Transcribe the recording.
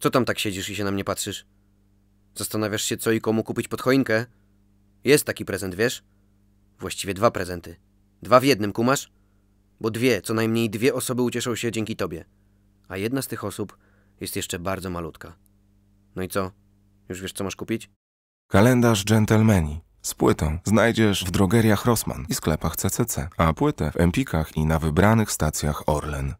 Co tam tak siedzisz i się na mnie patrzysz? Zastanawiasz się, co i komu kupić pod choinkę? Jest taki prezent, wiesz? Właściwie dwa prezenty. Dwa w jednym, kumasz? Bo dwie, co najmniej dwie osoby ucieszą się dzięki tobie. A jedna z tych osób jest jeszcze bardzo malutka. No i co? Już wiesz, co masz kupić? Kalendarz dżentelmeni. Z płytą znajdziesz w drogeriach Rossmann i sklepach CCC, a płytę w Empikach i na wybranych stacjach Orlen.